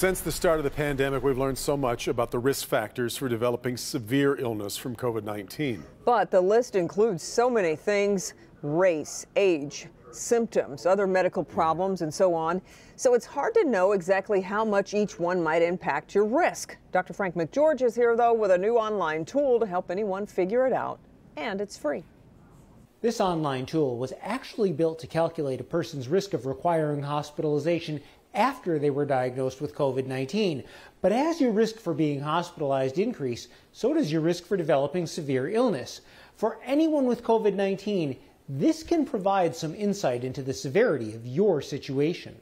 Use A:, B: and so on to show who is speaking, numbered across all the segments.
A: Since the start of the pandemic, we've learned so much about the risk factors for developing severe illness from COVID 19.
B: But the list includes so many things race, age, symptoms, other medical problems, and so on. So it's hard to know exactly how much each one might impact your risk. Dr. Frank McGeorge is here, though, with a new online tool to help anyone figure it out, and it's free. This online
A: tool was actually built to calculate a person's risk of requiring hospitalization after they were diagnosed with COVID 19. But as your risk for being hospitalized increase, so does your risk for developing severe illness. For anyone with COVID 19, this can provide some insight into the severity of your situation.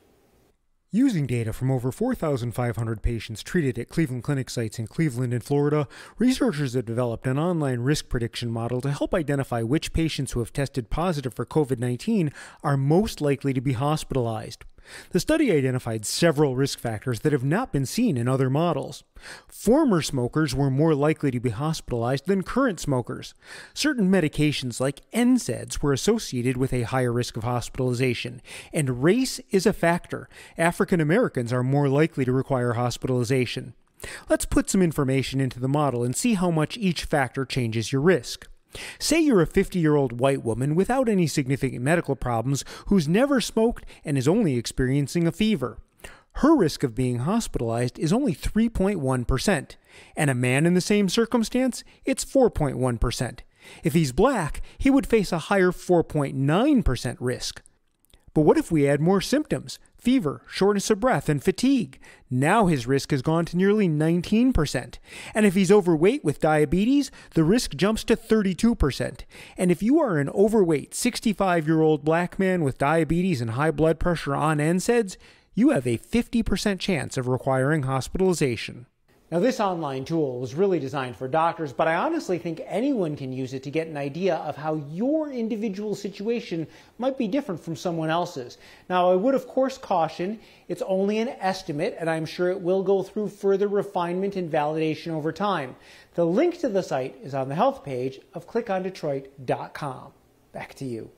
A: Using data from over 4,500 patients treated at Cleveland Clinic sites in Cleveland and Florida, researchers have developed an online risk prediction model to help identify which patients who have tested positive for COVID 19 are most likely to be hospitalized. The study identified several risk factors that have not been seen in other models. Former smokers were more likely to be hospitalized than current smokers. Certain medications like NSAIDs were associated with a higher risk of hospitalization, and race is a factor. African Americans are more likely to require hospitalization. Let's put some information into the model and see how much each factor changes your risk. Say you're a 50 year old white woman without any significant medical problems who's never smoked and is only experiencing a fever. Her risk of being hospitalized is only 3.1%, and a man in the same circumstance, it's 4.1%. If he's black, he would face a higher 4.9% risk. But what if we add more symptoms? fever, shortness of breath, and fatigue. Now his risk has gone to nearly 19%. And if he's overweight with diabetes, the risk jumps to 32%. And if you are an overweight 65 year old black man with diabetes and high blood pressure on NSAIDs, you have a 50% chance of requiring hospitalization. Now, this online tool was really designed for doctors, but I honestly think anyone can use it to get an idea of how your individual situation might be different from someone else's. Now, I would, of course, caution it's only an estimate, and I'm sure it will go through further refinement and validation over time. The link to the site is on the health page of clickondetroit.com. Back to you.